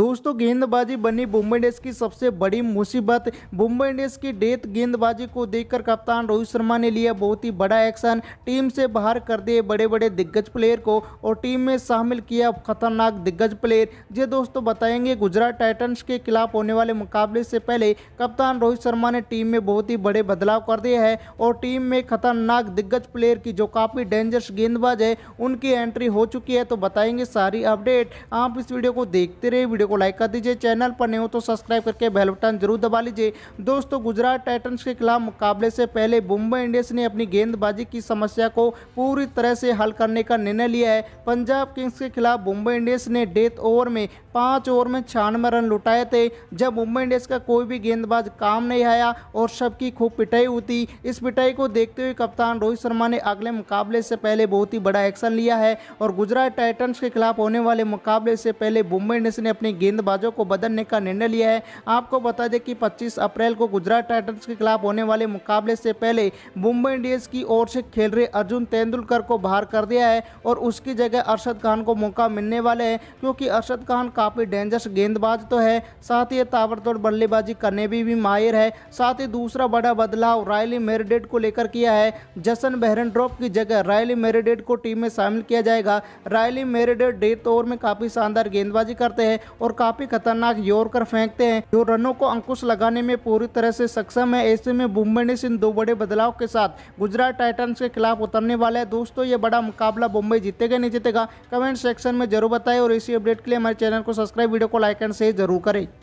दोस्तों गेंदबाजी बनी मुंबई इंडियंस की सबसे बड़ी मुसीबत मुंबई इंडियंस की डेथ गेंदबाजी को देखकर कप्तान रोहित शर्मा ने लिया बहुत ही बड़ा एक्शन टीम से बाहर कर दिए बड़े बड़े दिग्गज प्लेयर को और टीम में शामिल किया खतरनाक दिग्गज प्लेयर ये दोस्तों बताएंगे गुजरात टाइटन्स के खिलाफ होने वाले मुकाबले से पहले कप्तान रोहित शर्मा ने टीम में बहुत ही बड़े बदलाव कर दिए है और टीम में खतरनाक दिग्गज प्लेयर की जो काफ़ी डेंजरस गेंदबाज है उनकी एंट्री हो चुकी है तो बताएंगे सारी अपडेट आप इस वीडियो को देखते रहे वीडियो को लाइक कर दीजिए चैनल पर नहीं हो तो सब्सक्राइब करके बेल बटन जरूर दबा लीजिए दोस्तों गुजरात टाइटन्स के खिलाफ मुकाबले से पहले मुंबई इंडियंस ने अपनी गेंदबाजी की समस्या को पूरी तरह से हल करने का निर्णय लिया है पंजाब किंग्स के खिलाफ मुंबई इंडियंस ने डेथ ओवर में पाँच ओवर में छियानवे रन लुटाए थे जब मुंबई इंडियंस का कोई भी गेंदबाज काम नहीं आया और सबकी खूब पिटाई हुई इस पिटाई को देखते हुए कप्तान रोहित शर्मा ने अगले मुकाबले से पहले बहुत ही बड़ा एक्शन लिया है और गुजरात टाइटन्स के खिलाफ होने वाले मुकाबले से पहले मुंबई इंडियंस ने अपने अपने गेंदबाजों को बदलने का निर्णय लिया है आपको बता दें कि 25 अप्रैल को गुजरात टाइटन्स के खिलाफ होने वाले मुकाबले से पहले मुंबई इंडियंस की ओर से खेल रहे अर्जुन तेंदुलकर को बाहर कर दिया है और उसकी जगह अरशद खान को मौका मिलने वाले हैं क्योंकि अरशद खान काफ़ी डेंजरस गेंदबाज तो है साथ ही ताबड़तोड़ बल्लेबाजी करने भी, भी माहिर है साथ ही दूसरा बड़ा बदलाव रायली मेरिडेट को लेकर किया है जसन बहरन ड्रॉप की जगह रायली मेरिडेट को टीम में शामिल किया जाएगा रायली मेरिडेट डे तौर तो में काफ़ी शानदार गेंदबाजी करते हैं और काफी खतरनाक जोर कर फेंकते हैं जो रनों को अंकुश लगाने में पूरी तरह से सक्षम है ऐसे में बुम्बई ने इन दो बड़े बदलाव के साथ गुजरात टाइटन्स के खिलाफ उतरने वाला है दोस्तों ये बड़ा मुकाबला मुंबई जीतेगा नहीं जीतेगा कमेंट सेक्शन में जरूर बताएं और इसी अपडेट के लिए हमारे चैनल को सब्सक्राइब वीडियो को लाइक एंड शेयर जरूर करें